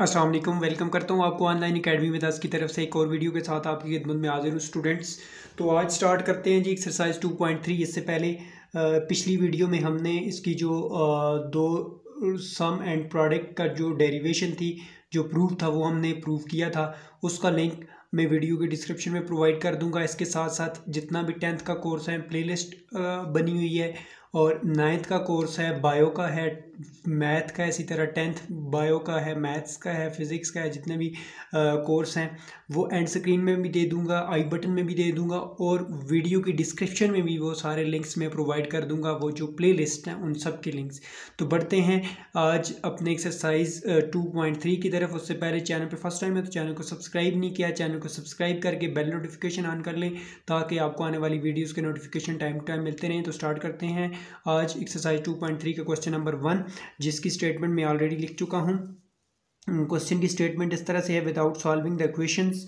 Aslam welcome करता हूँ आपको ऑनलाइन अकेडमी में दस की तरफ से एक और वीडियो के साथ आपकी खिदमत में हाजिर हूँ स्टूडेंट्स तो आज स्टार्ट करते हैं जी एक्सरसाइज 2.3 इससे पहले पिछली वीडियो में हमने इसकी जो दो सम एंड प्रोडक्ट का जो डेरिवेशन थी जो प्रूफ था वो हमने प्रूफ किया था उसका लिंक मैं वीडियो के डिस्क्रिप्शन में प्रोवाइड कर दूंगा इसके साथ साथ जितना भी टेंथ का कोर्स है लिस्ट बनी हुई है और नाइन्थ का कोर्स है बायो का है मैथ का इसी तरह टेंथ बायो का है मैथ्स का है फिज़िक्स का है जितने भी कोर्स हैं वो एंड स्क्रीन में भी दे दूंगा आई बटन में भी दे दूंगा और वीडियो की डिस्क्रिप्शन में भी वो सारे लिंक्स मैं प्रोवाइड कर दूंगा वो जो प्ले लिस्ट हैं उन सब के लिंक्स तो बढ़ते हैं आज अपने एक्सरसाइज टू पॉइंट थ्री की तरफ उससे पहले चैनल पर फर्स्ट टाइम है तो चैनल को सब्सक्राइब नहीं किया चैनल को सब्सक्राइब करके बेल नोटिफिकेशन ऑन कर लें ताकि आपको आने वाली वीडियोज़ के नोटिफिकेशन टाइम टू टाइम मिलते रहें तो स्टार्ट करते हैं आज एक्सरसाइज टू पॉइंट थ्री का क्वेश्चन नंबर वन जिसकी स्टेटमेंट मैं ऑलरेडी लिख चुका हूँ क्वेश्चन की स्टेटमेंट इस तरह से है without solving the equations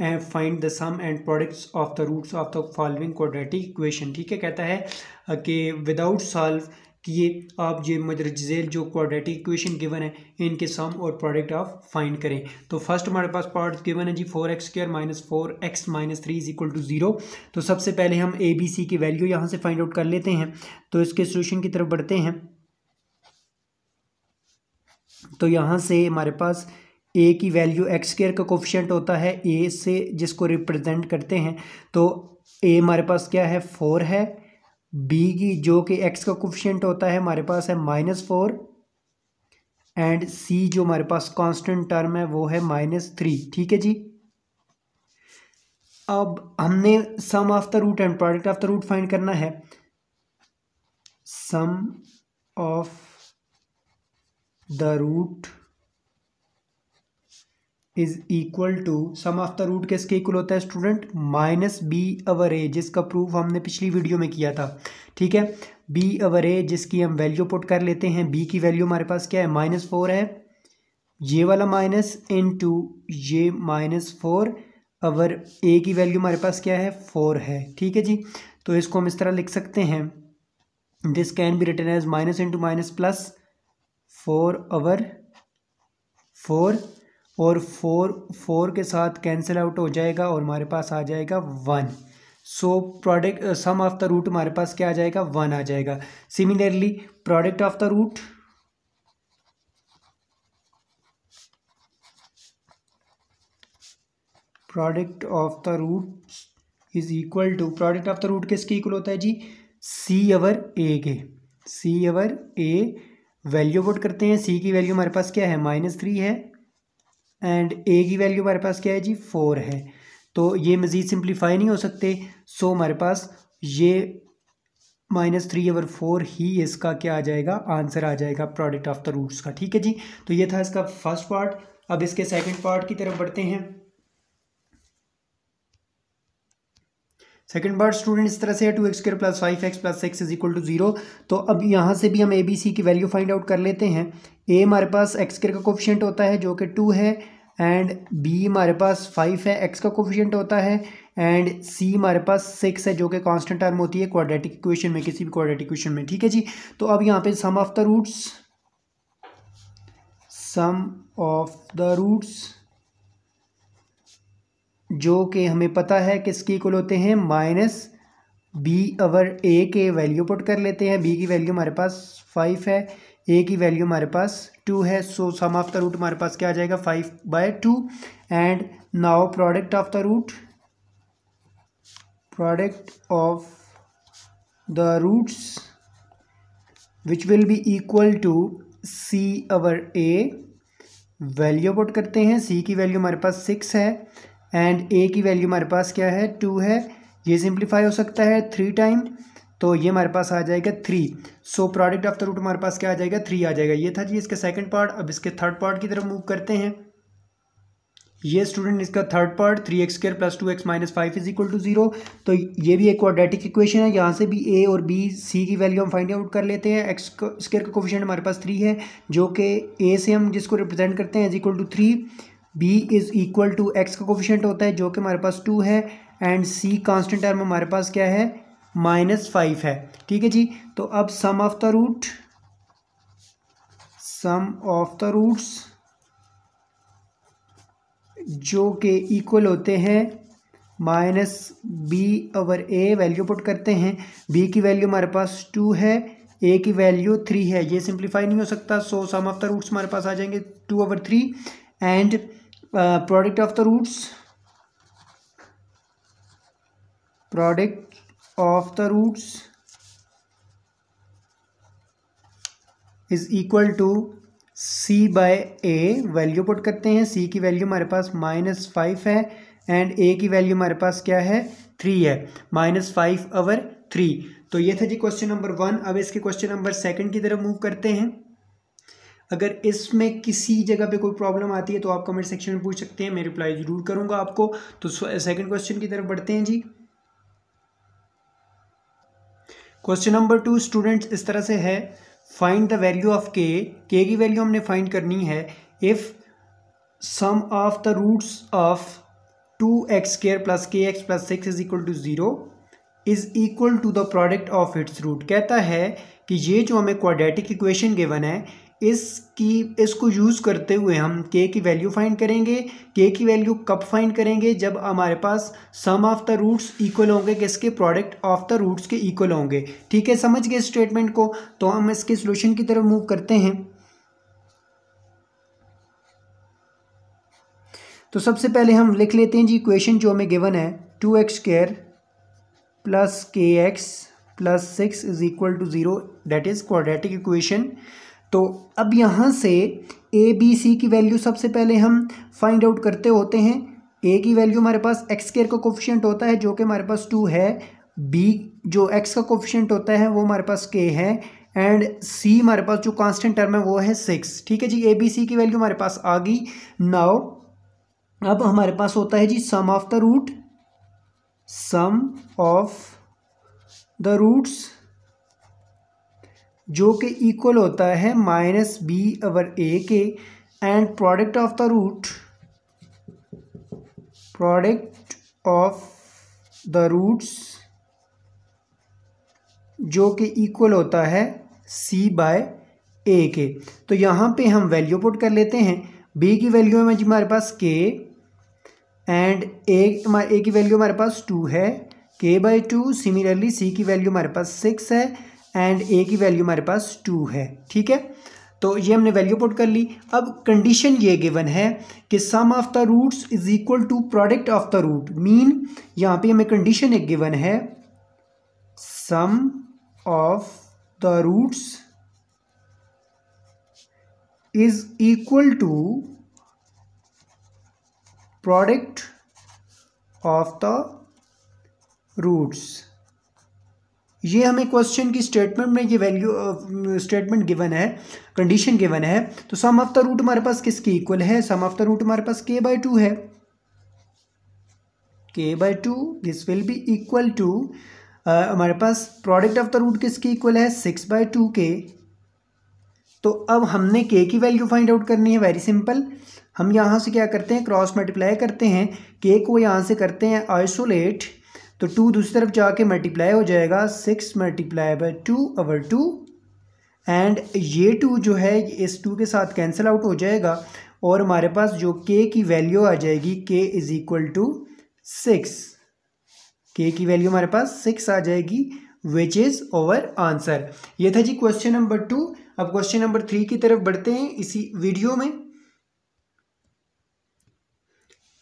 and find the sum and products of the roots of the following quadratic equation ठीक है कहता है uh, कि without solve किए आप ये मदरजेल जो क्वाड्रेटिक इक्वेशन गिवन है इनके सम और प्रोडक्ट आप फाइंड करें तो फर्स्ट हमारे पास पार्ट गिवन है जी four x square minus four x minus three is equal to zero तो सबसे पहले हम ए बी सी की वैल्यू यहाँ से फाइंड आउट कर लेते हैं तो इसके सोल्यूशन की तरफ बढ़ते हैं तो यहाँ से हमारे पास ए की वैल्यू एक्स केयर का कोफिशेंट होता है ए से जिसको रिप्रेजेंट करते हैं तो ए हमारे पास क्या है फोर है बी की जो कि एक्स का कोफिशेंट होता है हमारे पास है माइनस फोर एंड सी जो हमारे पास कांस्टेंट टर्म है वो है माइनस थ्री ठीक है जी अब हमने sum of the root and product of the root find करना है sum of the root is equal to sum of the root किसके इक्वल होता है student minus B over A जिसका प्रूफ हमने पिछली वीडियो में किया था ठीक है बी अवर ए जिसकी हम वैल्यू पुट कर लेते हैं बी की वैल्यू हमारे पास क्या है माइनस फोर है ये वाला माइनस इन टू ये माइनस फोर अवर ए की वैल्यू हमारे पास क्या है फोर है ठीक है जी तो इसको हम इस तरह लिख सकते हैं this can be written as minus into minus plus four over four और फोर फोर के साथ कैंसिल आउट हो जाएगा और हमारे पास आ जाएगा one so product sum of the root हमारे पास क्या आ जाएगा वन आ जाएगा similarly product of the root product of the root is equal to product of the root किसके इक्वल होता है जी सी अवर ए के सी अवर ए वैल्यू पुट करते हैं सी की वैल्यू हमारे पास क्या है माइनस थ्री है एंड ए की वैल्यू हमारे पास क्या है जी फोर है तो ये मज़ीद सिंप्लीफाई नहीं हो सकते सो हमारे पास ये माइनस थ्री ओवर फोर ही इसका क्या आ जाएगा आंसर आ जाएगा प्रोडक्ट ऑफ द रूट्स का ठीक है जी तो ये था इसका फर्स्ट पार्ट अब इसके सेकेंड पार्ट की तरफ बढ़ते हैं सेकेंड बर्ड स्टूडेंट इस तरह से two x square plus five x plus six is equal to zero तो अब यहाँ से भी हम ए बी सी की वैल्यू फाइंड आउट कर लेते हैं ए हमारे पास एक्स स्क्र का कोफिशेंट होता है जो कि टू है एंड बी हमारे पास फाइव है एक्स का कोफिशेंट होता है एंड सी हमारे पास सिक्स है जो कि कॉन्स्टेंट टर्म होती है क्वाड्रेटिक इक्वेशन में किसी भी क्वाड्रेटिक इक्वेशन में ठीक है जी तो अब यहाँ पे sum of the roots sum of the roots जो कि हमें पता है किसकी इक्वल होते हैं माइनस बी अवर ए के वैल्यू पुट कर लेते हैं बी की वैल्यू हमारे पास फाइव है ए की वैल्यू हमारे पास टू है so sum of the root हमारे पास क्या आ जाएगा five by two and now product of the root product of the roots which will be equal to C over A value put करते हैं सी की वैल्यू हमारे पास सिक्स है एंड ए की वैल्यू हमारे पास क्या है टू है ये सिंप्लीफाई हो सकता है थ्री टाइम तो ये हमारे पास आ जाएगा three so product of the root हमारे पास क्या आ जाएगा थ्री आ जाएगा ये था जी इसका सेकंड पार्ट अब इसके थर्ड पार्ट की तरफ मूव करते हैं ये स्टूडेंट इसका third part three x square plus two x minus five is equal to zero तो ये भी एक क्वाड्रेटिक इक्वेशन है यहाँ से भी ए और बी सी की वैल्यू हम फाइंड आउट कर लेते हैं एक्स स्क्र का कोविशन हमारे पास थ्री है जो कि ए से हम जिसको रिप्रेजेंट करते हैं is equal to three B is equal to x का कोफिशेंट होता है जो कि हमारे पास टू है एंड सी कांस्टेंट टर्म हमारे पास क्या है माइनस फाइव है ठीक है जी तो अब sum of the root sum of the roots जो के इक्वल होते हैं minus B over A value put करते हैं बी की वैल्यू हमारे पास टू है ए की वैल्यू थ्री है ये सिंप्लीफाई नहीं हो सकता so sum of the roots हमारे पास आ जाएंगे two over three and product of the roots product of the roots is equal to C by A value put करते हैं सी की वैल्यू हमारे पास माइनस फाइव है एंड ए की वैल्यू हमारे पास क्या है थ्री है माइनस फाइव अवर थ्री तो ये था जी क्वेश्चन नंबर वन अब इसके क्वेश्चन नंबर सेकंड की तरफ मूव करते हैं अगर इसमें किसी जगह पे कोई प्रॉब्लम आती है तो आप कमेंट सेक्शन में पूछ सकते हैं मैं रिप्लाई ज़रूर करूंगा आपको तो सेकंड क्वेश्चन की तरफ बढ़ते हैं जी क्वेश्चन नंबर टू स्टूडेंट्स इस तरह से है find the value of K K की वैल्यू हमने फाइंड करनी है if sum of the roots of two x square plus K x plus six is equal to zero is equal to the product of its root कहता है कि ये जो हमें क्वाड्रेटिक इक्वेशन गिवन है इसकी इसको यूज़ करते हुए हम के की वैल्यू फाइंड करेंगे के की वैल्यू कब फाइंड करेंगे जब हमारे पास sum of the roots equal होंगे किसके प्रोडक्ट ऑफ द रूट्स के इक्वल होंगे ठीक है समझ गए स्टेटमेंट को तो हम इसके सोल्यूशन की तरफ मूव करते हैं तो सबसे पहले हम लिख लेते हैं जी इक्वेशन जो हमें गिवन है two x square plus K x plus six is equal to zero that is quadratic equation तो अब यहाँ से ए बी सी की वैल्यू सबसे पहले हम फाइंड आउट करते होते हैं ए की वैल्यू हमारे पास एक्स केयर का कोफिशेंट होता है जो कि हमारे पास टू है बी जो एक्स का कोफिशेंट होता है वो हमारे पास के है एंड सी हमारे पास जो कांस्टेंट टर्म है वो है सिक्स ठीक है जी ए बी सी की वैल्यू हमारे पास आ गई नाउ अब हमारे पास होता है जी sum of the root sum of the roots जो कि इक्वल होता है माइनस बी अवर ए के and product of the root product of the roots जो कि इक्वल होता है सी बाय ए के तो यहाँ पे हम वैल्यू पुट कर लेते हैं बी की वैल्यू में जी हमारे पास के एंड ए ए की वैल्यू हमारे पास टू है के बाई टू सिमिलरली सी की वैल्यू हमारे पास सिक्स है एंड ए की वैल्यू हमारे पास टू है ठीक है तो ये हमने वैल्यू पुट कर ली अब कंडीशन ये गिवन है कि sum of the roots is equal to product of the root mean यहाँ पे हमें कंडीशन एक गिवन है sum of the roots is equal to product of the roots ये हमें क्वेश्चन की स्टेटमेंट में ये वैल्यू स्टेटमेंट गिवन है कंडीशन गिवन है तो सम ऑफ द रूट हमारे पास किसकी इक्वल है सम ऑफ द रूट हमारे पास के बाय टू है K by two this will be equal to हमारे पास प्रोडक्ट ऑफ द रूट किसकी इक्वल है सिक्स बाय टू के तो अब हमने के की वैल्यू फाइंड आउट करनी है वेरी सिंपल हम यहाँ से क्या करते हैं क्रॉस मल्टीप्लाई करते हैं के को यहाँ से करते हैं आइसोलेट तो टू दूसरी तरफ जाके मल्टीप्लाई हो जाएगा six multiply by two over two and ये टू जो है इस टू के साथ कैंसिल आउट हो जाएगा और हमारे पास जो के की वैल्यू आ जाएगी के इज़ इक्वल टू सिक्स के की वैल्यू हमारे पास सिक्स आ जाएगी विच इज़ ओवर आंसर ये था जी क्वेश्चन नंबर टू अब क्वेश्चन नंबर थ्री की तरफ बढ़ते हैं इसी वीडियो में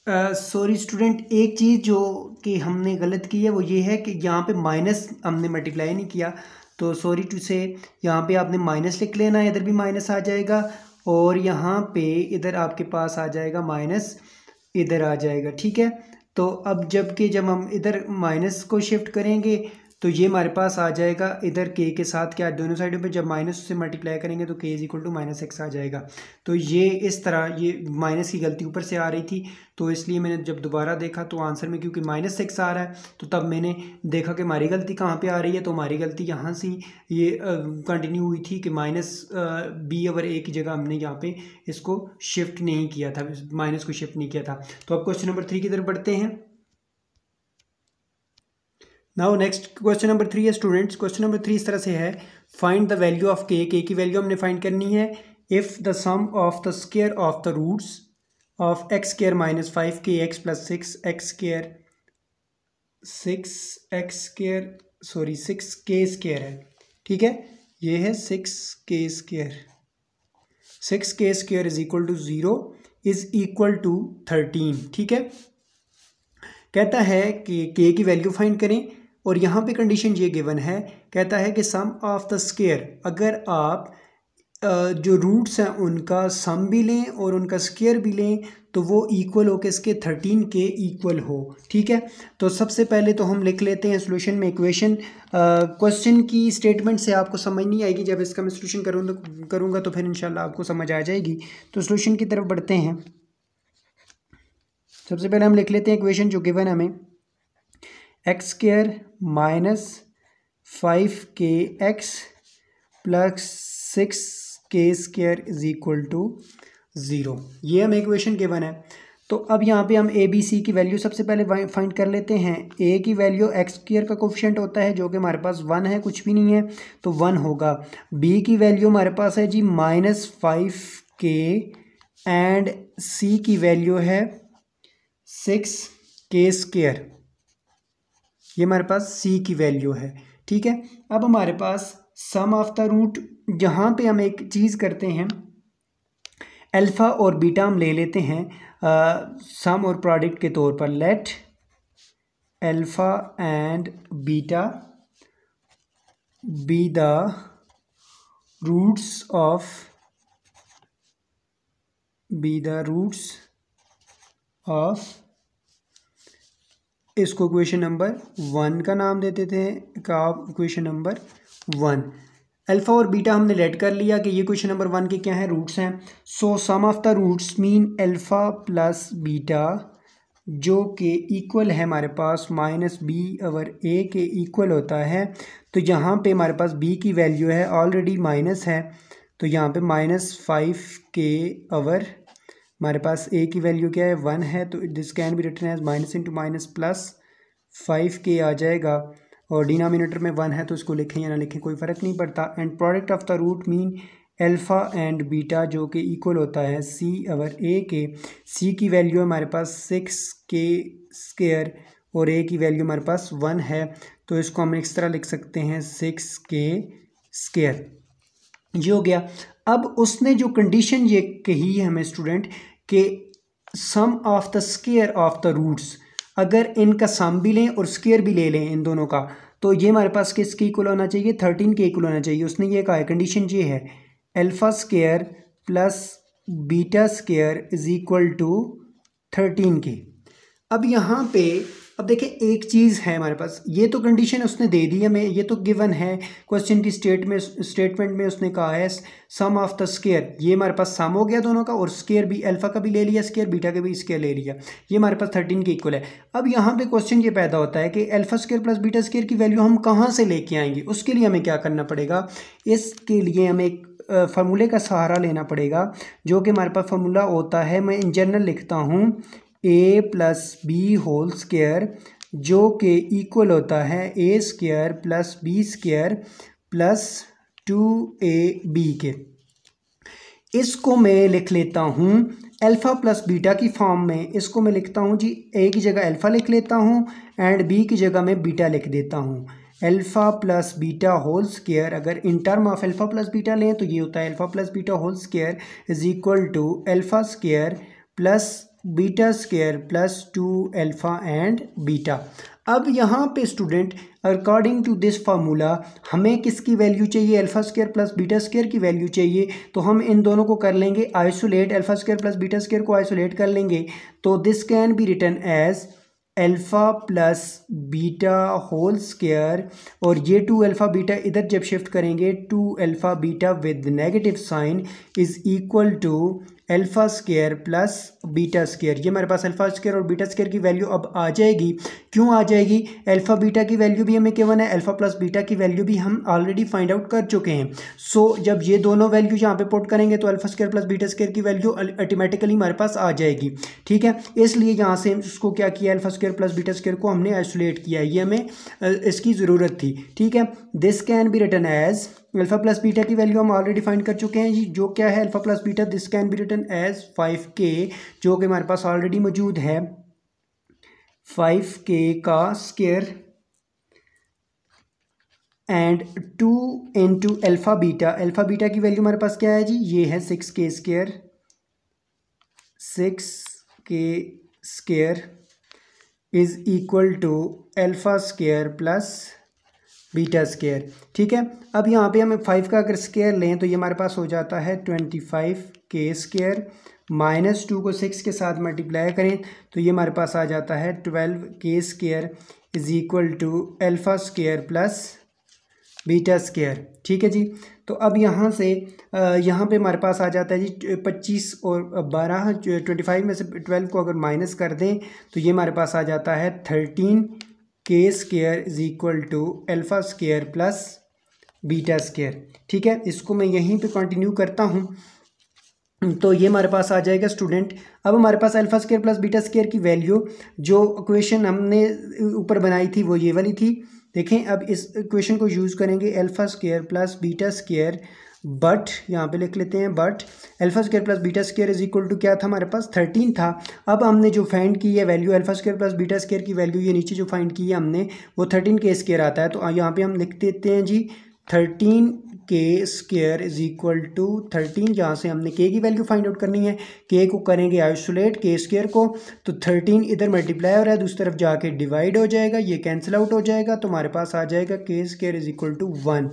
सॉरी uh, स्टूडेंट एक चीज़ जो कि हमने गलत की है वो ये है कि यहाँ पे माइनस हमने मल्टीप्लाई नहीं किया तो सॉरी टू से यहाँ पे आपने माइनस लिख लेना है इधर भी माइनस आ जाएगा और यहाँ पे इधर आपके पास आ जाएगा माइनस इधर आ जाएगा ठीक है तो अब जबकि जब हम इधर माइनस को शिफ्ट करेंगे तो ये हमारे पास आ जाएगा इधर के के साथ क्या दोनों साइडों पे जब माइनस से मल्टीप्लाई करेंगे तो K is equal to minus x आ जाएगा तो ये इस तरह ये माइनस की गलती ऊपर से आ रही थी तो इसलिए मैंने जब दोबारा देखा तो आंसर में क्योंकि माइनस सिक्स आ रहा है तो तब मैंने देखा कि हमारी गलती कहाँ पर आ रही है तो हमारी गलती यहाँ से ये कंटिन्यू हुई थी कि माइनस बी ओवर ए की जगह हमने यहाँ पर इसको शिफ्ट नहीं किया था माइनस को शिफ्ट नहीं किया था तो अब क्वेश्चन नंबर थ्री की तरफ बढ़ते हैं now next question number three है स्टूडेंट्स क्वेश्चन नंबर थ्री इस तरह से है find the value of K K की वैल्यू हमने फाइंड करनी है if the sum of the square of the roots of x square minus five K x plus six x square six x square sorry six K square है ठीक है ये है six K square six K square is equal to zero is equal to thirteen ठीक है कहता है कि के की वैल्यू फाइंड करें और यहाँ पे कंडीशन ये गिवन है कहता है कि सम ऑफ द स्केयर अगर आप जो रूट्स हैं उनका सम भी लें और उनका स्केयर भी लें तो वो इक्वल हो के इसके थर्टीन के इक्वल हो ठीक है तो सबसे पहले तो हम लिख लेते हैं सोल्यूशन में इक्वेशन क्वेश्चन की स्टेटमेंट से आपको समझ नहीं आएगी जब इसका मैं सोल्यूशन करूँ तो करूँगा तो फिर इंशाल्लाह आपको समझ आ जाएगी तो सोल्यूशन की तरफ बढ़ते हैं सबसे पहले हम लिख लेते हैं इक्वेशन जो गिवन हमें x square minus five K x plus six K square is equal to zero ये हम इक्वेशन के वन है तो अब यहाँ पे हम ए बी सी की वैल्यू सबसे पहले फाइंड कर लेते हैं ए की वैल्यू एक्स स्क्र का कोफिशेंट होता है जो कि हमारे पास वन है कुछ भी नहीं है तो वन होगा बी की वैल्यू हमारे पास है जी माइनस फाइव के एंड सी की वैल्यू है सिक्स के स्क्र ये हमारे पास सी की वैल्यू है ठीक है अब हमारे पास सम ऑफ द रूट यहाँ पे हम एक चीज़ करते हैं अल्फ़ा और बीटा हम ले लेते हैं आ, सम और प्रोडक्ट के तौर पर let alpha and beta be the roots of be the roots of इसको क्वेश्चन नंबर वन का नाम देते थे का क्वेश्चन नंबर वन अल्फ़ा और बीटा हमने लेट कर लिया कि ये क्वेश्चन नंबर वन के क्या हैं रूट्स हैं so sum of the roots mean alpha plus beta जो कि इक्वल है हमारे पास माइनस बी और ए के इक्वल होता है तो यहाँ पे हमारे पास बी की वैल्यू है ऑलरेडी माइनस है तो यहाँ पे माइनस फाइव के अवर हमारे पास ए की वैल्यू क्या है वन है तो this can be written as minus into minus plus five K आ जाएगा और डिनोमिनेटर में वन है तो इसको लिखें या ना लिखें कोई फ़र्क नहीं पड़ता and product of the root mean alpha and beta जो कि इक्वल होता है सी अवर ए के सी की वैल्यू हमारे पास सिक्स के स्केयर और ए की वैल्यू हमारे पास वन है तो इसको हम इस तरह लिख सकते हैं सिक्स के स्केयर ये हो गया अब उसने जो कंडीशन ये कही है हमें स्टूडेंट कि sum of the square of the roots अगर इनका सम भी लें और स्केयर भी ले लें इन दोनों का तो ये हमारे पास किसके इक्वल होना चाहिए थर्टीन के इक्वल होना चाहिए उसने ये कहा है कंडीशन ये है alpha square plus beta square is equal to thirteen के अब यहाँ पे अब देखिए एक चीज़ है हमारे पास ये तो कंडीशन उसने दे दी हमें ये तो गिवन है क्वेश्चन की स्टेट में स्टेटमेंट में उसने कहा है सम ऑफ द स्केयर ये हमारे पास सम हो गया दोनों का और स्केयर भी अल्फा का भी ले लिया स्केयर बीटा का भी स्केयर ले लिया ये हमारे पास थर्टीन के इक्वल है अब यहाँ पे क्वेश्चन ये पैदा होता है कि alpha square plus beta square की वैल्यू हम कहाँ से लेके आएंगे उसके लिए हमें क्या करना पड़ेगा इसके लिए हमें एक फार्मूले का सहारा लेना पड़ेगा जो कि हमारे पास फार्मूला होता है मैं इन जनरल लिखता हूँ A plus B whole square जो कि इक्वल होता है A square plus B square plus two A B के इसको मैं लिख लेता हूँ अल्फ़ा प्लस बीटा की फॉर्म में इसको मैं लिखता हूँ जी ए की जगह अल्फ़ा लिख लेता हूँ एंड बी की जगह मैं बीटा लिख देता हूँ alpha plus beta whole square अगर in term of alpha plus beta लें तो ये होता है alpha plus beta whole square is equal to alpha square plus beta square plus two alpha and beta अब यहाँ पे student according to this formula हमें किसकी वैल्यू चाहिए alpha square plus beta square की वैल्यू चाहिए तो हम इन दोनों को कर लेंगे isolate alpha square plus beta square को आइसोलेट कर लेंगे तो this can be written as alpha plus beta whole square और ये टू अल्फ़ा बीटा इधर जब शिफ्ट करेंगे two alpha beta with negative sign is equal to alpha square plus beta square ये हमारे पास अल्फ़ा स्केयर और बीटा स्केयर की वैल्यू अब आ जाएगी क्यों आ जाएगी अल्फ़ा बीटा की वैल्यू भी हमें केवन है अल्फ़ा प्लस बीटा की वैल्यू भी हम ऑलरेडी फाइंड आउट कर चुके हैं सो so, जब ये दोनों वैल्यू यहाँ पे पोट करेंगे तो alpha square plus beta square की वैल्यू ऑटोमेटिकली हमारे पास आ जाएगी ठीक है इसलिए यहाँ से उसको क्या किया alpha square plus beta square को हमने आइसोलेट किया ये हमें इसकी ज़रूरत थी ठीक है this can be written as alpha plus beta की वैल्यू हम ऑलरेडी फाइंड कर चुके हैं जो क्या है alpha plus beta this can be written as five K जो कि हमारे पास ऑलरेडी मौजूद है फाइव के का square and two into alpha beta alpha beta की वैल्यू हमारे पास क्या है जी ये है six K square six K square is equal to alpha square plus beta square ठीक है अब यहाँ पे हम फाइव का अगर स्केयर लें तो ये हमारे पास हो जाता है twenty five K square minus two को सिक्स के साथ मल्टीप्लाई करें तो ये हमारे पास आ जाता है twelve K square is equal to alpha square plus beta square ठीक है जी तो अब यहाँ से यहाँ पे हमारे पास आ जाता है जी पच्चीस और बारह ट्वेंटी फाइव में से ट्वेल्व को अगर माइनस कर दें तो ये हमारे पास आ जाता है thirteen K square is equal to alpha square plus beta square ठीक है इसको मैं यहीं पे कंटिन्यू करता हूँ तो ये हमारे पास आ जाएगा स्टूडेंट अब हमारे पास alpha square plus beta square की वैल्यू जो क्वेश्चन हमने ऊपर बनाई थी वो ये वाली थी देखें अब इस क्वेश्चन को यूज़ करेंगे alpha square plus beta square but यहाँ पे लिख लेते हैं but alpha square plus beta square is equal to क्या था हमारे पास थर्टीन था अब हमने जो फाइंड की है value alpha square plus beta square की वैल्यू ये नीचे जो फाइंड की है हमने वो थर्टीन के स्केयर आता है तो यहाँ पे हम लिख देते हैं जी thirteen K square is equal to thirteen जहाँ से हमने के की वैल्यू फाइंड आउट करनी है के को करेंगे आइसोलेट के स्केयर को तो थर्टीन इधर मल्टीप्लाई हो रहा है दूसरी तो तरफ जाके डिवाइड हो जाएगा ये कैंसिल आउट हो जाएगा तो हमारे पास आ जाएगा K square is equal to one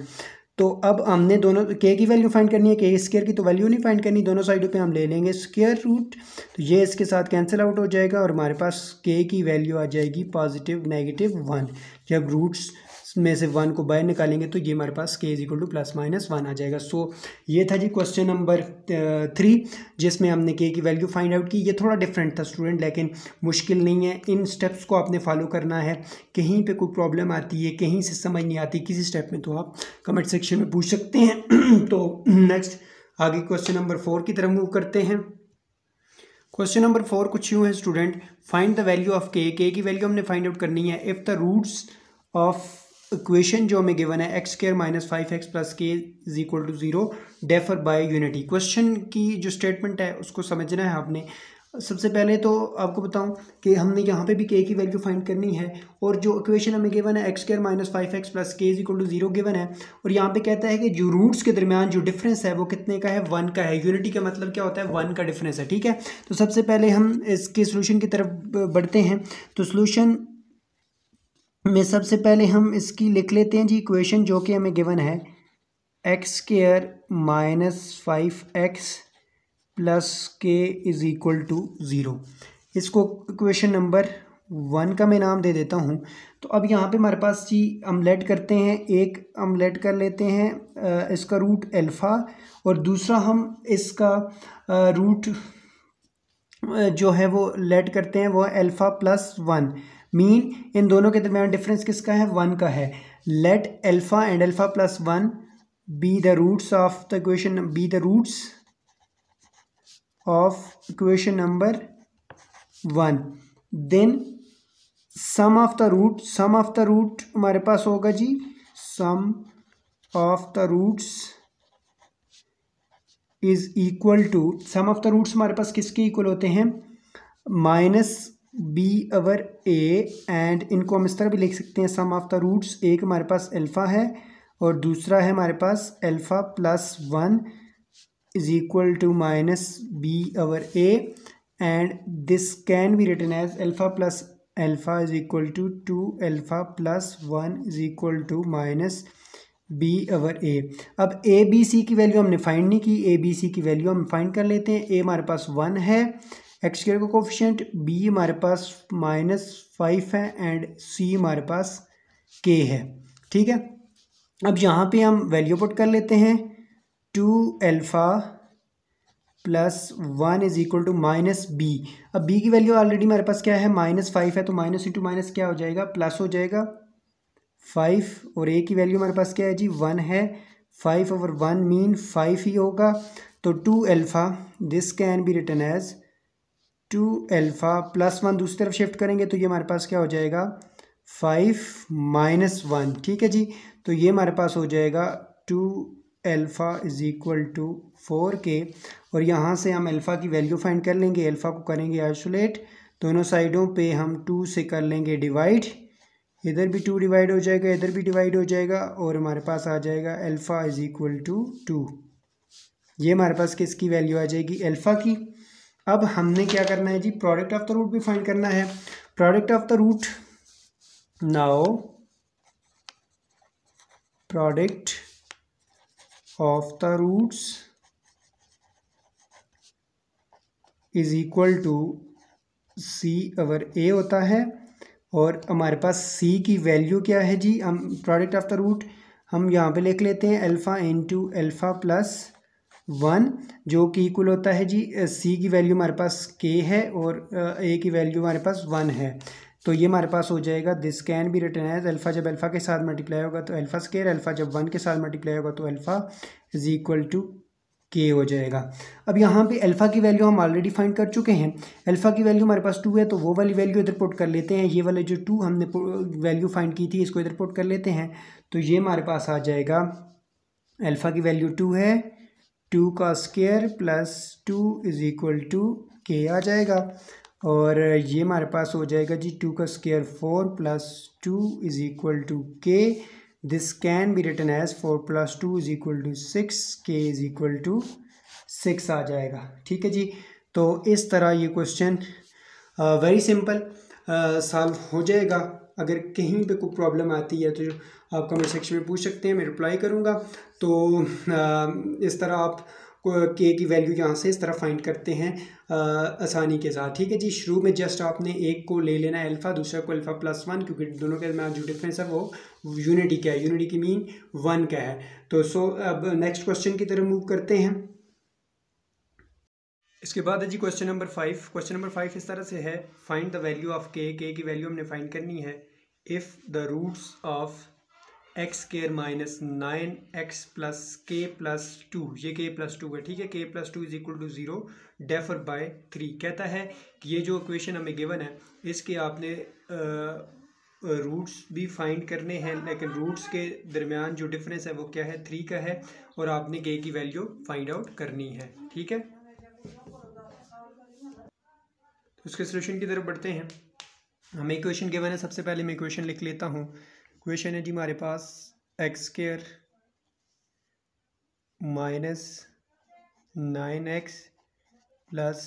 तो अब हमने दोनों के की वैल्यू फाइंड करनी है के स्केयर की तो वैल्यू नहीं फाइंड करनी दोनों साइडों पे हम ले लेंगे स्केयर रूट तो ये इसके साथ कैंसिल आउट हो जाएगा और हमारे पास के की वैल्यू आ जाएगी पॉजिटिव नेगेटिव वन जब रूट्स में से वन को बाहर निकालेंगे तो ये हमारे पास K is equal to plus minus one आ जाएगा सो so, ये था जी क्वेश्चन नंबर थ्री जिसमें हमने के की वैल्यू फाइंड आउट की ये थोड़ा डिफरेंट था स्टूडेंट लेकिन मुश्किल नहीं है इन स्टेप्स को आपने फॉलो करना है कहीं पर कोई प्रॉब्लम आती है कहीं से समझ नहीं आती किसी स्टेप में तो आप कमेंट सेक्शन में पूछ सकते हैं तो नेक्स्ट आगे क्वेश्चन नंबर फोर की तरफ मूव करते हैं क्वेश्चन नंबर फोर कुछ यूँ है student find the value of K K की वैल्यू हमने फाइंड आउट करनी है if the roots of equation जो हमें गिवन है X square minus five x plus के is equal to zero differ by unity question की जो स्टेटमेंट है उसको समझना है आपने सबसे पहले तो आपको बताऊं कि हमने यहाँ पे भी के की वैल्यू फाइंड करनी है और जो इक्वेशन हमें गिवन है X square minus five x plus के is equal to zero given है और यहाँ पे कहता है कि जो रूट्स के दरमियान जो डिफरेंस है वो कितने का है वन का है यूनिटी का मतलब क्या होता है वन का डिफरेंस है ठीक है तो सबसे पहले हम इसके सोल्यूशन की तरफ बढ़ते हैं तो सोल्यूशन में सबसे पहले हम इसकी लिख लेते हैं जी इक्वेशन जो कि हमें गिवन है X square minus five x plus के इज़ इक्वल टू ज़ीरो इसको इक्वेशन नंबर वन का मैं नाम दे देता हूँ तो अब यहाँ पे हमारे पास जी अमलेट करते हैं एक अमलेट कर लेते हैं इसका रूट अल्फ़ा और दूसरा हम इसका रूट जो है वो लेट करते हैं वो अल्फ़ा प्लस वन मीन इन दोनों के दरमियान डिफरेंस किसका है वन का है let alpha and alpha plus one be the roots of the equation be the roots of equation number one then sum of the root sum of the root हमारे पास होगा जी sum of the roots is equal to sum of the roots हमारे पास किसके equal होते हैं minus B over A and इनको हम इस तरह भी लिख सकते हैं सम ऑफ द रूट्स एक हमारे पास अल्फ़ा है और दूसरा है हमारे पास alpha plus one is equal to minus B over A and this can be written as alpha plus alpha is equal to two alpha plus one is equal to minus B over A अब A B C की value हमने find नहीं की A B C की value हम find कर लेते हैं ए हमारे पास वन है एक्स स्क्र का कोफिशेंट बी हमारे पास माइनस फाइव है एंड सी हमारे पास के है ठीक है अब यहाँ पे हम वैल्यू पुट कर लेते हैं two alpha plus one is equal to minus B अब बी की वैल्यू ऑलरेडी हमारे पास क्या है माइनस फाइव है तो माइनस इंटू माइनस क्या हो जाएगा प्लस हो जाएगा फाइव और ए की वैल्यू हमारे पास क्या है जी वन है five over one mean five ही होगा तो two alpha this can be written as two alpha plus one दूसरी तरफ शिफ्ट करेंगे तो ये हमारे पास क्या हो जाएगा फाइव माइनस वन ठीक है जी तो ये हमारे पास हो जाएगा two alpha is equal to four के और यहाँ से हम एल्फ़ा की वैल्यू फाइंड कर लेंगे एल्फ़ा को करेंगे आइसोलेट दोनों साइडों पे हम टू से कर लेंगे डिवाइड इधर भी टू डिवाइड हो जाएगा इधर भी डिवाइड हो जाएगा और हमारे पास आ जाएगा alpha is equal to two ये हमारे पास किसकी वैल्यू आ जाएगी एल्फ़ा की अब हमने क्या करना है जी प्रोडक्ट ऑफ द रूट भी फाइंड करना है product of the root now product of the roots is equal to C over A होता है और हमारे पास सी की वैल्यू क्या है जी हम प्रोडक्ट ऑफ द रूट हम यहाँ पे लिख लेते हैं alpha into alpha plus one जो कि इक्वल होता है जी सी की वैल्यू हमारे पास के है और ए की वैल्यू हमारे पास वन है तो ये हमारे पास हो जाएगा this can be written as alpha जब अल्फ़ा के साथ मल्टीप्लाई होगा तो अल्फ़ा स्केयर अल्फ़ा जब वन के साथ मल्टीप्लाई होगा तो अल्फ़ा इज़ इक्वल टू के हो जाएगा अब यहाँ पे अल्फ़ा की वैल्यू हम ऑलरेडी फाइंड कर चुके हैं अल्फ़ा की वैल्यू हमारे पास टू है तो वो वाली वैल्यू इधर पुट कर लेते हैं ये वाले जो टू हमने वैल्यू फाइंड की थी इसको इधर पुट कर लेते हैं तो ये हमारे पास आ जाएगा अल्फ़ा की वैल्यू टू है टू का square plus two is equal to के आ जाएगा और ये हमारे पास हो जाएगा जी टू का square four plus two is equal to K this can be written as four plus two is equal to six K is equal to six आ जाएगा ठीक है जी तो इस तरह ये क्वेश्चन वेरी सिंपल सॉल्व हो जाएगा अगर कहीं पे कोई प्रॉब्लम आती है तो आप कमेंट सेक्शन में पूछ सकते हैं मैं रिप्लाई करूँगा तो इस तरह आप के की वैल्यू यहाँ से इस तरह फाइंड करते हैं आसानी के साथ ठीक है जी शुरू में जस्ट आपने एक को ले लेना है अल्फ़ा दूसरा को अल्फ़ा प्लस वन क्योंकि दोनों के जो डिफरेंस है वो यूनिटी का है यूनिटी की मीन वन का है तो सो अब नेक्स्ट क्वेश्चन की तरफ मूव करते हैं इसके बाद है जी question number five question number five इस तरह से है find the value of K K की वैल्यू हमने फाइंड करनी है if the roots of x square minus nine X plus K plus two ये के प्लस टू है ठीक है K plus two is equal to zero differ by three कहता है कि ये जो इक्वेशन हमें गिवन है इसके आपने रूट्स भी फाइंड करने हैं लेकिन रूट्स के दरमियान जो डिफरेंस है वो क्या है थ्री का है और आपने के की वैल्यू फाइंड आउट करनी है ठीक है तो उसके सोल्यूशन की तरफ बढ़ते हैं हमें इक्वेशन गिवन है सबसे पहले मैं इक्वेशन लिख लेता हूँ क्वेश्चन है जी हमारे पास x square minus nine X plus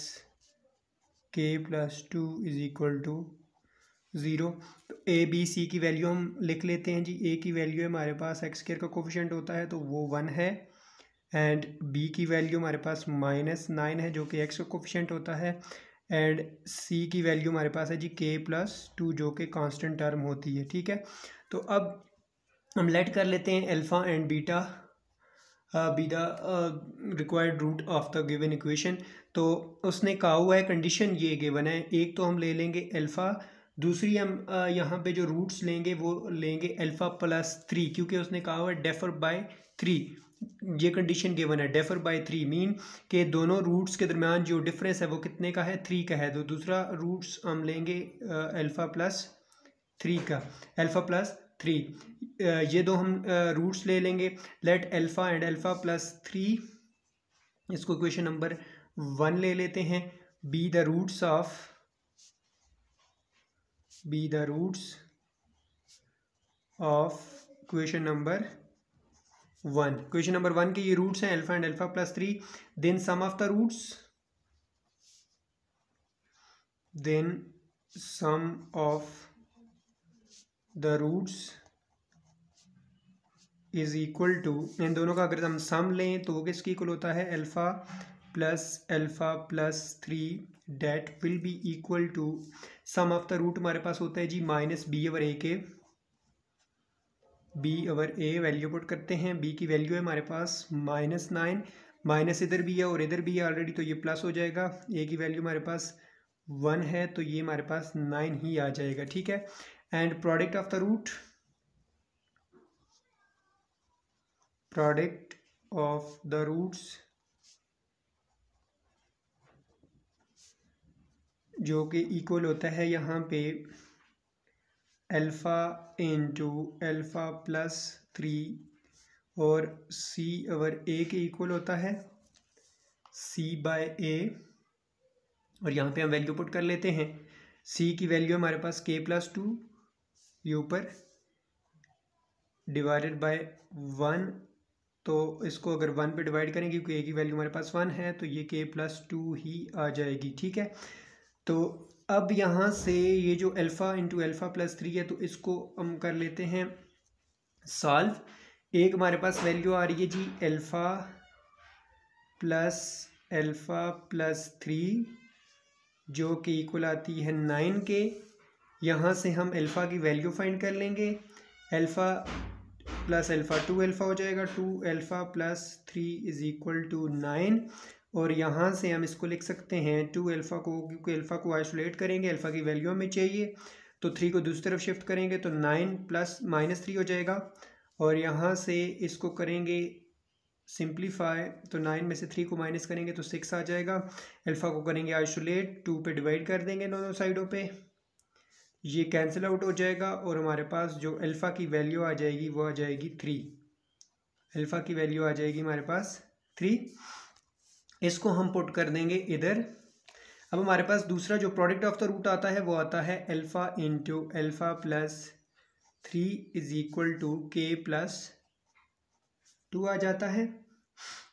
K plus two is equal to zero तो ए बी सी की वैल्यू हम लिख लेते हैं जी ए की वैल्यू है हमारे पास एक्स स्क्र का कोफिशेंट होता है तो वो वन है एंड बी की वैल्यू हमारे पास माइनस नाइन है जो कि एक्स का कोफिशेंट होता है एंड सी की वैल्यू हमारे पास है जी के प्लस टू जो कि कांस्टेंट टर्म होती है ठीक है तो अब हम लेट कर लेते हैं alpha and beta be the required root of the given equation तो उसने कहा हुआ है कंडीशन ये गिवन है एक तो हम ले लेंगे अल्फ़ा दूसरी हम uh, यहाँ पे जो रूट्स लेंगे वो लेंगे अल्फ़ा प्लस थ्री क्योंकि उसने कहा हुआ है डेफर बाय थ्री ये कंडीशन गिवन है डेफर बाय थ्री मीन के दोनों रूट्स के दरमियान जो डिफरेंस है वो कितने का है थ्री का है तो दूसरा रूट्स हम लेंगे अल्फ़ा प्लस थ्री का अल्फ़ा प्लस थ्री uh, ये दो हम रूट्स uh, ले लेंगे let alpha and alpha plus three इसको क्वेश्चन नंबर वन ले लेते हैं be the roots of be the roots of question number one question number one के ये रूट्स हैं alpha and alpha plus three then sum of the roots then sum of the roots is equal to इन दोनों का अगर हम सम लें तो वो किसके इक्वल होता है alpha plus alpha plus three that will be equal to sum of the root हमारे पास होता है जी माइनस बी ओवर ए के B over A value put करते हैं बी की वैल्यू है हमारे पास माइनस नाइन माइनस इधर भी है और इधर भी है ऑलरेडी तो ये प्लस हो जाएगा ए की वैल्यू हमारे पास वन है तो ये हमारे पास नाइन ही आ जाएगा ठीक है and product of the root product of the roots जो कि इक्वल होता है यहाँ पे alpha into alpha plus three और सी अवर ए के इक्वल होता है सी बाय ए और यहाँ पे हम वैल्यू पुट कर लेते हैं सी की वैल्यू हमारे पास के प्लस टू ये ऊपर डिवाइडेड बाय वन तो इसको अगर वन पे डिवाइड करेंगे क्योंकि ए की वैल्यू हमारे पास वन है तो ये के प्लस टू ही आ जाएगी ठीक है तो अब यहाँ से ये जो alpha into alpha plus three है तो इसको हम कर लेते हैं सॉल्व एक हमारे पास वैल्यू आ रही है जी alpha plus alpha plus three जो कि इक्वल आती है नाइन के यहाँ से हम अल्फ़ा की वैल्यू फाइंड कर लेंगे alpha plus alpha two alpha हो जाएगा two alpha plus three is equal to nine और यहाँ से हम इसको लिख सकते हैं टू अल्फ़ा को क्योंकि अल्फ़ा को आइसोलेट करेंगे अल्फ़ा की वैल्यू हमें चाहिए तो थ्री को दूसरी तरफ शिफ्ट करेंगे तो नाइन प्लस माइनस थ्री हो जाएगा और यहाँ से इसको करेंगे सिंप्लीफाई तो नाइन में से थ्री को माइनस करेंगे तो सिक्स आ जाएगा अल्फ़ा को करेंगे आइसोलेट टू पे डिवाइड कर देंगे दोनों साइडों पे ये कैंसिल आउट हो जाएगा और हमारे पास जो अल्फ़ा की वैल्यू आ जाएगी वो आ जाएगी थ्री अल्फ़ा की वैल्यू आ जाएगी हमारे पास थ्री इसको हम पुट कर देंगे इधर अब हमारे पास दूसरा जो प्रोडक्ट ऑफ द रूट आता है वो आता है alpha into alpha plus three is equal to k plus two आ जाता है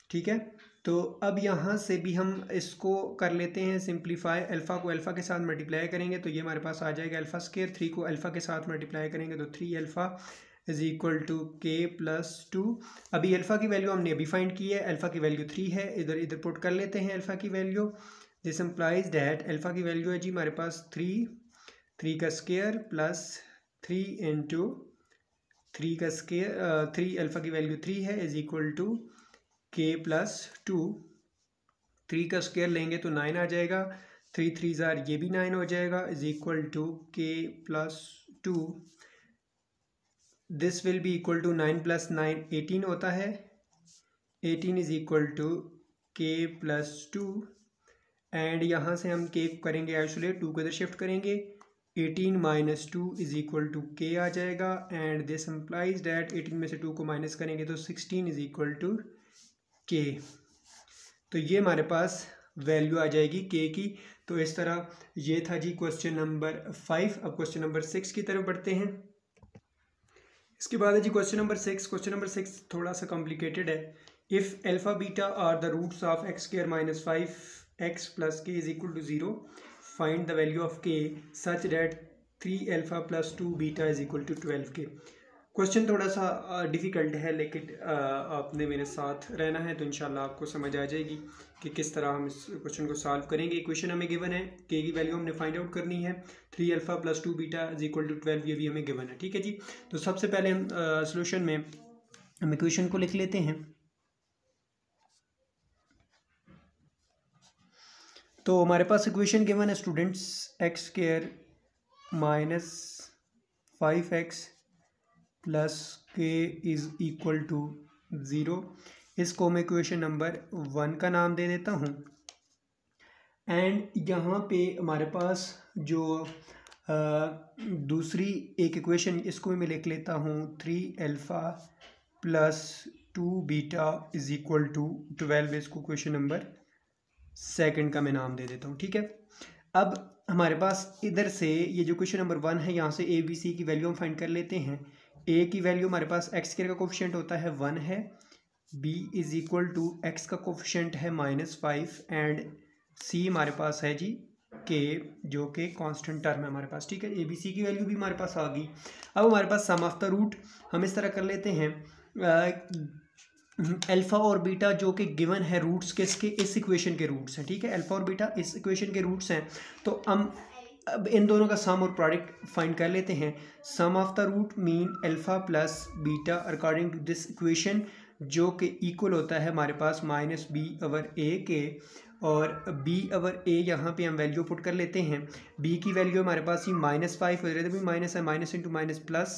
ठीक है तो अब यहाँ से भी हम इसको कर लेते हैं सिंप्लीफाई अल्फ़ा को अल्फ़ा के साथ मल्टीप्लाई करेंगे तो ये हमारे पास आ जाएगा अल्फ़ा स्केयर थ्री को अल्फ़ा के साथ मल्टीप्लाई करेंगे तो three alpha is equal to k plus two अभी अल्फ़ा की वैल्यू हमने अभी फाइंड की है अल्फ़ा की वैल्यू थ्री है इधर इधर पुट कर लेते हैं अल्फ़ा की value this implies that alpha की वैल्यू है जी हमारे पास थ्री थ्री का square plus three into three का स्केयर थ्री अल्फ़ा की वैल्यू थ्री है is equal to k plus two three का स्केयर लेंगे तो नाइन आ जाएगा थ्री थ्री ज़ार ये भी नाइन हो जाएगा is equal to k plus two this will be equal to nine plus nine eighteen होता है eighteen is equal to k plus two and यहाँ से हम के करेंगे आइसोलेट टू को इधर शिफ्ट करेंगे eighteen minus two is equal to के आ जाएगा and this implies that eighteen में से टू को माइनस करेंगे तो सिक्सटीन इज इक्वल टू के तो ये हमारे पास वैल्यू आ जाएगी के की तो इस तरह ये था जी क्वेश्चन नंबर फाइव अब क्वेश्चन नंबर सिक्स की तरफ बढ़ते हैं इसके बाद है जी question number six question number six थोड़ा सा कॉम्प्लिकेटेड है if alpha beta are the roots of x square minus five x plus के is equal to zero find the value of k such that three alpha plus two beta is equal to twelve के question थोड़ा सा difficult है लेकिन आपने मेरे साथ रहना है तो इन आपको समझ आ जाएगी कि किस तरह हम इस क्वेश्चन को सॉल्व करेंगे क्वेश्चन हमें गिवन है के की वैल्यू हमने फाइंड आउट करनी है three alpha plus two beta is equal to twelve ये भी हमें गिवन है ठीक है जी तो सबसे पहले हम सोल्यूशन में हम इक्वेशन को लिख लेते हैं तो हमारे पास इक्वेशन गिवन है students x square minus five x plus के इज़ इक्वल टू ज़ीरो इसको मैं क्वेश्चन नंबर वन का नाम दे देता हूँ एंड यहाँ पे हमारे पास जो आ, दूसरी एक इक्वेशन इसको मैं लिख लेता हूँ three alpha plus two beta is equal to twelve इसको क्वेश्चन नंबर सेकंड का मैं नाम दे देता हूँ ठीक है अब हमारे पास इधर से ये जो क्वेश्चन नंबर वन है यहाँ से ए बी सी की वैल्यू हम फाइंड कर लेते हैं ए की वैल्यू हमारे पास एक्स केयर का कोफिशेंट होता है वन है b is equal to x का कोफिशेंट है माइनस फाइव एंड सी हमारे पास है जी के जो कि कांस्टेंट टर्म है हमारे पास ठीक है ए बी सी की वैल्यू भी हमारे पास आ गई अब हमारे पास सम ऑफ द रूट हम इस तरह कर लेते हैं अल्फ़ा और बीटा जो कि गिवन है रूट्स किसके इस इक्वेशन के रूट्स हैं ठीक है अल्फ़ा और बीटा इस इक्वेशन के रूट्स हैं तो हम अब इन दोनों का सम और प्रोडक्ट फाइंड कर लेते हैं sum of the root mean alpha plus beta according to this equation जो कि इक्वल होता है हमारे पास माइनस बी अवर ए के और बी अवर ए यहाँ पे हम वैल्यू पुट कर लेते हैं बी की वैल्यू हमारे पास ही माइनस फाइव हो जाए तो भी माइनस है minus into minus plus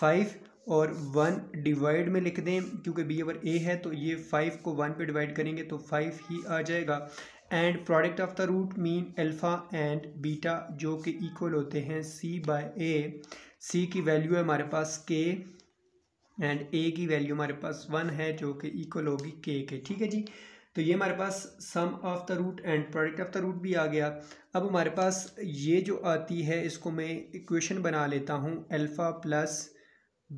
five और वन डिवाइड में लिख दें क्योंकि बी अवर ए है तो ये फाइव को वन पे डिवाइड करेंगे तो फाइव ही आ जाएगा and product of the root mean alpha and beta जो कि इक्वल होते हैं सी बाय ए सी की वैल्यू है हमारे पास के एंड ए की वैल्यू हमारे पास वन है जो कि इक्वल होगी के के ठीक है जी तो ये हमारे पास sum of the root and product of the root भी आ गया अब हमारे पास ये जो आती है इसको मैं इक्वेशन बना लेता हूँ alpha plus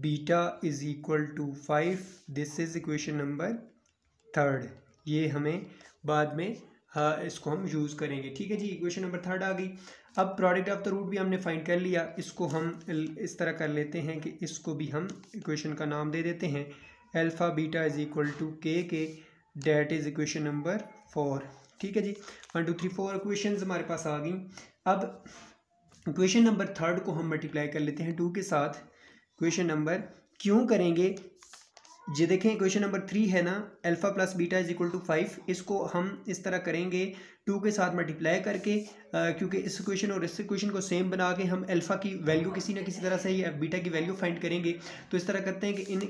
beta is equal to five this is equation number third ये हमें बाद में हाँ, इसको हम यूज़ करेंगे ठीक है जी इक्वेशन नंबर थर्ड आ गई अब प्रोडक्ट ऑफ द रूट भी हमने फाइंड कर लिया इसको हम इस तरह कर लेते हैं कि इसको भी हम इक्वेशन का नाम दे देते हैं alpha beta is equal to k k that is equation number four ठीक है जी one two three four equation हमारे पास आ गई अब इक्वेशन नंबर थर्ड को हम मल्टीप्लाई कर लेते हैं टू के साथ इक्वेशन नंबर क्यों करेंगे ये देखें क्वेश्चन नंबर थ्री है ना alpha plus beta is equal to five इसको हम इस तरह करेंगे टू के साथ मल्टीप्लाई करके आ, क्योंकि इस क्वेश्चन और इस क्वेश्चन को सेम बना के हम अल्फ़ा की वैल्यू किसी ना किसी तरह से या बीटा की वैल्यू फाइंड करेंगे तो इस तरह करते हैं कि इन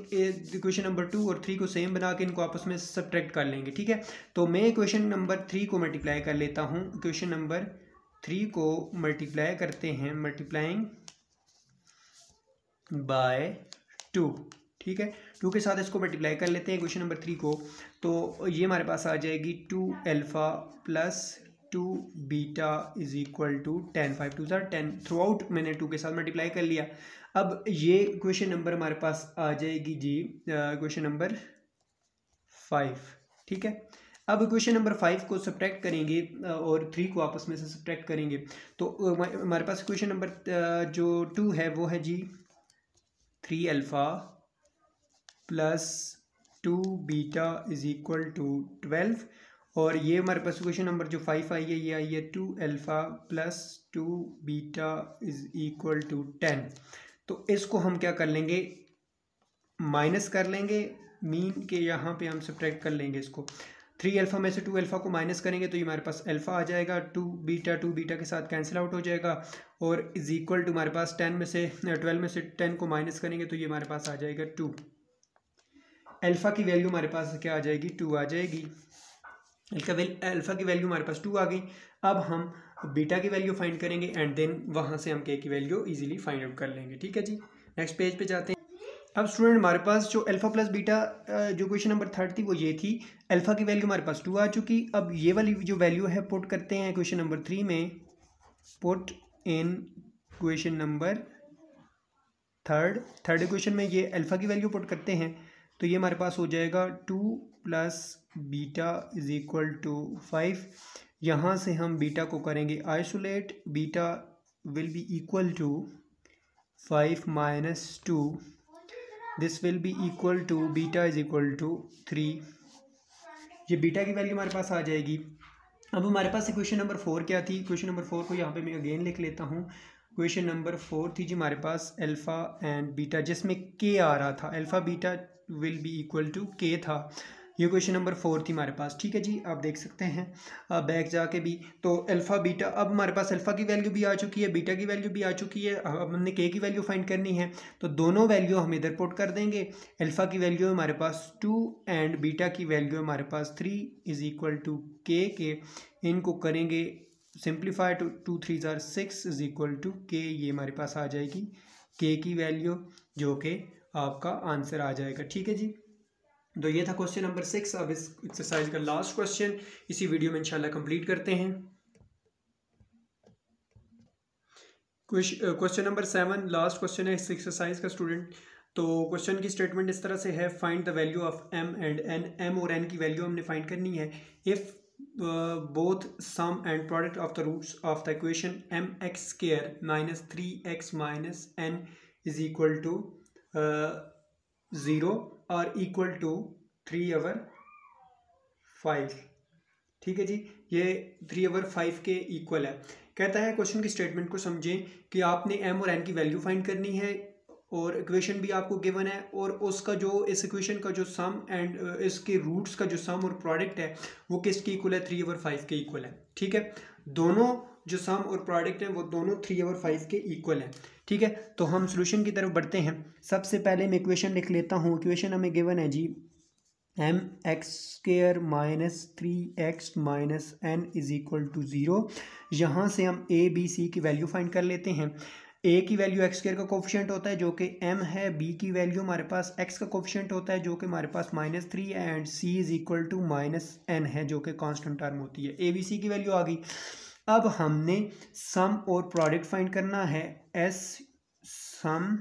क्वेश्चन नंबर टू और थ्री को सेम बना के इनको आपस में सब्ट्रैक्ट कर लेंगे ठीक है तो मैं क्वेश्चन नंबर थ्री को मल्टीप्लाई कर लेता हूँ क्वेश्चन नंबर थ्री को मल्टीप्लाई करते हैं मल्टीप्लाइंग बाय टू ठीक है टू के साथ इसको मल्टीप्लाई कर लेते हैं क्वेश्चन नंबर थ्री को तो ये हमारे पास आ जाएगी two alpha plus two beta is equal to ten five two sir ten throughout मैंने टू के साथ मल्टीप्लाई कर लिया अब ये क्वेश्चन नंबर हमारे पास आ जाएगी जी क्वेश्चन नंबर फाइव ठीक है अब क्वेश्चन नंबर फाइव को सब्ट्रैक्ट करेंगे और थ्री को आपस में से सब्ट्रैक्ट करेंगे तो हमारे पास क्वेश्चन नंबर जो टू है वो है जी three alpha plus two beta is equal to twelve और ये हमारे पास क्वेश्चन नंबर जो फाइव आई है ये आई है two alpha plus two beta is equal to ten तो इसको हम क्या कर लेंगे माइनस कर लेंगे मीन के यहाँ पे हम सब्ट्रैक्ट कर लेंगे इसको थ्री एल्फा में से टू एल्फा को माइनस करेंगे तो ये हमारे पास एल्फा आ जाएगा टू बीटा टू बीटा के साथ कैंसिल आउट हो जाएगा और इज़ इक्वल टू हमारे पास टेन में से ट्वेल्व में से टेन को माइनस करेंगे तो ये हमारे पास आ जाएगा टू अल्फ़ा की वैल्यू हमारे पास क्या आ जाएगी टू आ जाएगी अल्फ़ा की वैल्यू हमारे पास टू आ गई अब हम बीटा की वैल्यू फाइंड करेंगे एंड देन वहां से हम के की वैल्यू इजीली फाइंड आउट कर लेंगे ठीक है जी नेक्स्ट पेज पे जाते हैं अब स्टूडेंट हमारे पास जो अल्फ़ा प्लस बीटा जो क्वेश्चन नंबर थर्ड थी वो ये थी अल्फ़ा की वैल्यू हमारे पास टू आ चुकी अब ये वाली जो वैल्यू है पुट करते हैं क्वेश्चन नंबर थ्री में put in question number third third question में ये अल्फ़ा की वैल्यू पुट करते हैं तो ये हमारे पास हो जाएगा two plus beta is equal to five यहाँ से हम बीटा को करेंगे isolate beta will be equal to five minus two this will be equal to beta is equal to three ये बीटा की वैल्यू हमारे पास आ जाएगी अब हमारे पास क्वेश्चन नंबर फोर क्या थी क्वेश्चन नंबर फोर को यहाँ पे मैं अगेन लिख लेता हूँ क्वेश्चन नंबर फोर थी जी हमारे पास अल्फ़ा एंड बीटा जिसमें के आ रहा था alpha beta will be equal to k था ये क्वेश्चन नंबर फोर थी हमारे पास ठीक है जी आप देख सकते हैं बैक जाके भी तो अल्फ़ा बीटा अब हमारे पास अल्फ़ा की वैल्यू भी आ चुकी है बीटा की वैल्यू भी आ चुकी है अब हमने के की वैल्यू फाइंड करनी है तो दोनों वैल्यू हम इधर पुट कर देंगे अल्फ़ा की वैल्यू हमारे पास टू एंड बीटा की वैल्यू हमारे पास three is equal to k k इनको करेंगे सिंप्लीफाई टू टू थ्री ज़ार six is equal to k ये हमारे पास आ जाएगी के की वैल्यू जो कि आपका आंसर आ जाएगा ठीक है जी तो ये था क्वेश्चन नंबर सिक्स अब इस एक्सरसाइज का लास्ट क्वेश्चन इसी वीडियो में इंशाल्लाह कंप्लीट करते हैं question number seven last question है इस एक्सरसाइज का स्टूडेंट तो क्वेश्चन की स्टेटमेंट इस तरह से है find the value of m and n m और एन की वैल्यू हमने फाइंड करनी है if both sum and product of the roots of the equation m x mx minus three x minus n is equal to zero और equal to three over five ठीक है जी ये three over five के equal है कहता है question की स्टेटमेंट को समझें कि आपने एम और एन की वैल्यू फाइंड करनी है और इक्वेशन भी आपको गिवन है और उसका जो इस इक्वेशन का जो सम एंड इसके रूट्स का जो सम और प्रोडक्ट है वो किसके इक्वल है थ्री ओवर फाइव के इक्वल है ठीक है दोनों जो सम और प्रोडक्ट हैं वो दोनों थ्री और फाइव के इक्वल हैं ठीक है तो हम सोल्यूशन की तरफ बढ़ते हैं सबसे पहले मैं इक्वेशन लिख लेता हूँ इक्वेशन हमें गिवन है जी m x square minus three x minus n is equal to zero यहाँ से हम ए बी सी की वैल्यू फाइंड कर लेते हैं ए की वैल्यू एक्स स्केयर का कोफिशेंट होता है जो कि एम है बी की वैल्यू हमारे पास एक्स का कोफिशेंट होता है जो कि हमारे पास minus three and c is equal to minus n है जो कि कॉन्स्टेंट टर्म होती है ए बी सी की वैल्यू आ गई अब हमने सम और प्रोडक्ट फाइंड करना है as sum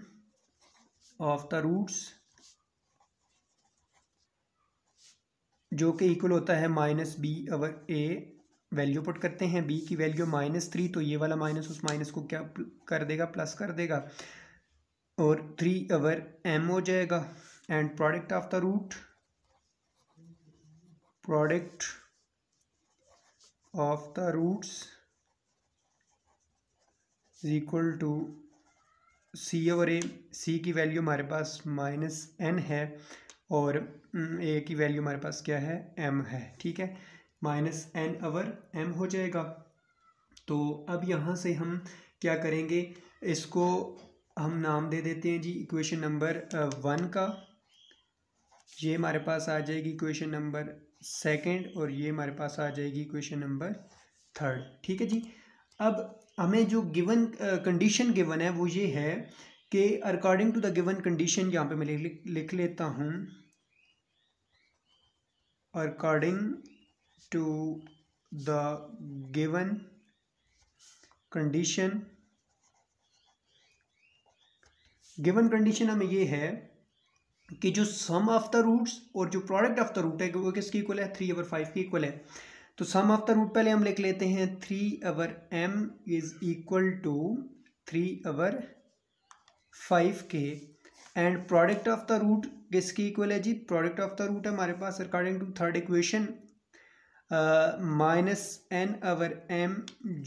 of the roots जो कि इक्वल होता है माइनस बी अवर ए वैल्यू पुट करते हैं बी की वैल्यू माइनस थ्री तो ये वाला माइनस उस माइनस को क्या कर देगा प्लस कर देगा और थ्री अवर एम हो जाएगा and product of the root product of the roots is equal to c और ए सी की वैल्यू हमारे पास माइनस एन है और ए की वैल्यू हमारे पास क्या है एम है ठीक है माइनस एन अवर एम हो जाएगा तो अब यहाँ से हम क्या करेंगे इसको हम नाम दे देते हैं जी इक्वेशन नंबर वन का ये हमारे पास आ जाएगी इक्वेशन नंबर सेकंड और ये हमारे पास आ जाएगी इक्वेशन नंबर थर्ड ठीक है जी अब हमें जो गिवन कंडीशन गिवन है वो ये है कि according to the given condition यहाँ पे मैं लिख, लिख लेता हूँ according to the given condition given condition हमें ये है कि जो सम ऑफ द रूट्स और जो प्रोडक्ट ऑफ द रूट है वो किसकी इक्वल है थ्री ओवर फाइव की इक्वल है तो सम ऑफ द रूट पहले हम लिख लेते हैं three over m is equal to three over five के and product of the root किसकी इक्वल है जी प्रोडक्ट ऑफ द रूट हमारे पास according to third equation minus n over m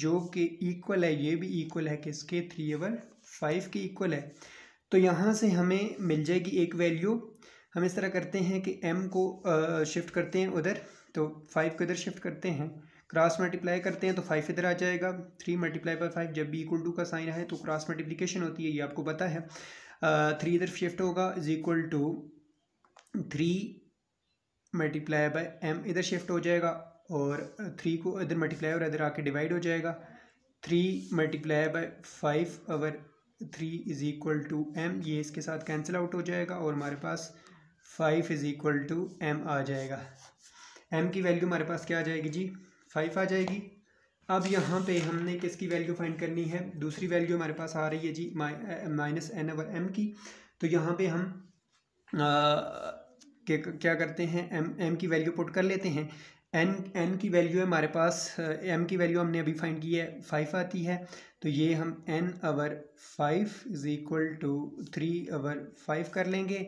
जो कि इक्वल है ये भी इक्वल है किसके थ्री अवर फाइव के इक्वल है तो यहाँ से हमें मिल जाएगी एक वैल्यू हम इस तरह करते हैं कि एम को शिफ्ट करते हैं उधर तो फाइव को इधर शिफ्ट करते हैं क्रॉस मल्टीप्लाई करते हैं तो फाइव इधर आ जाएगा थ्री मल्टीप्लाई बाई फाइव जब भी इक्वल टू का साइन है तो क्रॉस मल्टीप्लीकेशन होती है ये आपको पता है थ्री इधर शिफ्ट होगा is equal to three multiply by m इधर शिफ्ट हो जाएगा और थ्री को इधर मल्टीप्लाई और इधर आके डिवाइड हो जाएगा three multiply by five over three is equal to m ये इसके साथ कैंसिल आउट हो जाएगा और हमारे पास five is equal to m आ जाएगा एम की वैल्यू हमारे पास क्या आ जाएगी जी फाइव आ जाएगी अब यहाँ पे हमने किसकी वैल्यू फाइंड करनी है दूसरी वैल्यू हमारे पास आ रही है जी माइनस एन ओवर एम की तो यहाँ पे हम आ, क्या करते हैं एम एम की वैल्यू पुट कर लेते हैं एन एन की वैल्यू है हमारे पास एम uh, की वैल्यू हमने अभी फाइंड की है फाइव आती है तो ये हम n over five is equal to three over five कर लेंगे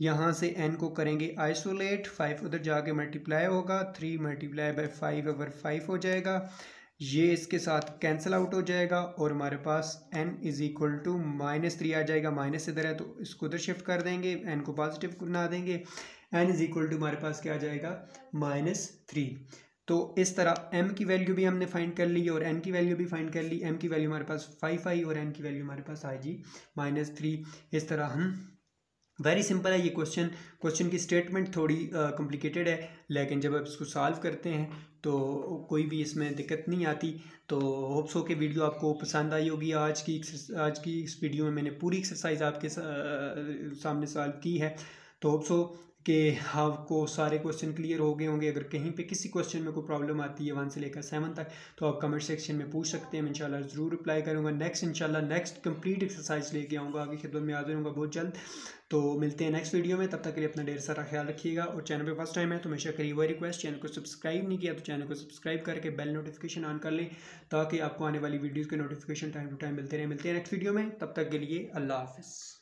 यहाँ से एन को करेंगे आइसोलेट फाइव उधर जाके मल्टीप्लाई होगा three multiply by five over five हो जाएगा ये इसके साथ कैंसिल आउट हो जाएगा और हमारे पास n is equal to minus three आ जाएगा माइनस इधर है तो इसको उधर शिफ्ट कर देंगे एन को पॉजिटिव बना देंगे एन इज़ इक्वल टू हमारे पास क्या आ जाएगा माइनस थ्री तो इस तरह एम की वैल्यू भी हमने फाइंड कर ली और एन की वैल्यू भी फाइंड कर ली एम की वैल्यू हमारे पास फाइव आई और एन की वैल्यू हमारे पास आई जी माइनस थ्री इस तरह हम वेरी सिंपल है ये क्वेश्चन क्वेश्चन की स्टेटमेंट थोड़ी कॉम्प्लिकेटेड uh, है लेकिन जब आप इसको सॉल्व करते हैं तो कोई भी इसमें दिक्कत नहीं आती तो होप्स हो के वीडियो आपको पसंद आई होगी आज की आज की इस वीडियो में मैंने पूरी एक्सरसाइज आपके सा, सामने सॉल्व की है तो होप्स हो कि आपको सारे क्वेश्चन क्लियर हो गए होंगे अगर कहीं पे किसी क्वेश्चन में कोई प्रॉब्लम आती है वन से लेकर सेवन तक तो आप कमेंट सेक्शन में पूछ सकते हैं इंशाल्लाह ज़रूर रिप्लाई करूँगा नेक्स्ट इंशाल्लाह नेक्स्ट कंप्लीट एक्सरसाइज लेके आऊँगा आगे खिदमत में हाजिर होगा बहुत जल्द तो मिलते हैं नेक्स्ट वीडियो में तब तक के लिए अपना ढेर सारा ख्याल रखिएगा और चैनल पर फर्स्ट टाइम है तो हमेशा करीब रिक्वेस्ट चैनल को सब्सक्राइब नहीं किया तो चैनल को सब्सक्राइब करके बेल नोटिफिकेशन ऑन कर लें ताकि आपको आने वाली वीडियोज़ के नोटिफिकेशन टाइम टू टाइम मिलते रहे मिलते हैं नेक्स्ट वीडियो में तब तक के लिए अल्लाह हाफिज़